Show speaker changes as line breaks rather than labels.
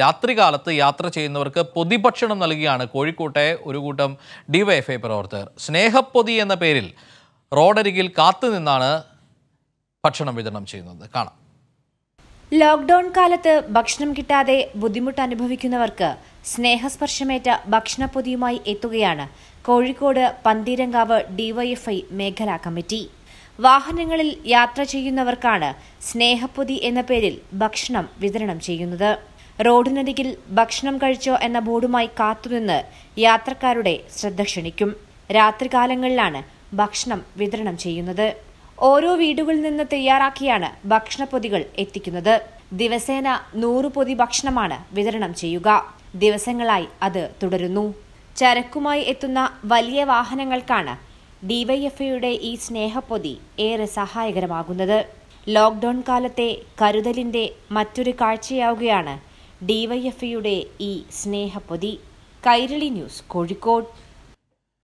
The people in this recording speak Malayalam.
രാത്രികാലത്ത് യാത്ര ചെയ്യുന്നവർക്ക് പൊതിഭക്ഷണം നൽകിയാണ് കോഴിക്കോട്ടെ ഒരു കൂട്ടം ഡിവൈഎഫ്ഐ പ്രവർത്തകർ സ്നേഹപ്പൊതി എന്ന പേരിൽ റോഡരികിൽ കാത്തുനിന്നാണ് ഭക്ഷണം വിതരണം ചെയ്യുന്നത് കാണാം
ലോക്ക്ഡൌൺ കാലത്ത് ഭക്ഷണം കിട്ടാതെ ബുദ്ധിമുട്ട് അനുഭവിക്കുന്നവർക്ക് സ്നേഹസ്പർശമേറ്റ ഭക്ഷണപ്പൊതിയുമായി എത്തുകയാണ് കോഴിക്കോട് പന്തീരങ്കാവ് ഡിവൈഎഫ്ഐ മേഖലാ കമ്മിറ്റി വാഹനങ്ങളിൽ യാത്ര ചെയ്യുന്നവർക്കാണ് സ്നേഹപ്പൊതി എന്ന പേരിൽ ഭക്ഷണം വിതരണം ചെയ്യുന്നത് റോഡിനരികിൽ ഭക്ഷണം കഴിച്ചോ എന്ന ബോർഡുമായി കാത്തുനിന്ന് യാത്രക്കാരുടെ ശ്രദ്ധ ക്ഷണിക്കും രാത്രികാലങ്ങളിലാണ് ഭക്ഷണം വിതരണം ചെയ്യുന്നത് ഓരോ വീടുകളിൽ നിന്ന് തയ്യാറാക്കിയാണ് ഭക്ഷണപ്പൊതികൾ എത്തിക്കുന്നത് ദിവസേന നൂറ് പൊതി ഭക്ഷണമാണ് വിതരണം ചെയ്യുക ദിവസങ്ങളായി അത് തുടരുന്നു ചരക്കുമായി എത്തുന്ന വലിയ വാഹനങ്ങൾക്കാണ് ഡിവൈഎഫ്ഐയുടെ ഈ സ്നേഹപ്പൊതി ഏറെ സഹായകരമാകുന്നത് ലോക്ക്ഡൌൺ കാലത്തെ കരുതലിന്റെ മറ്റൊരു കാഴ്ചയാവുകയാണ് ഡിവൈഎഫ്ഐയുടെ ഈ സ്നേഹപ്പൊതി കൈരളി ന്യൂസ് കോഴിക്കോട്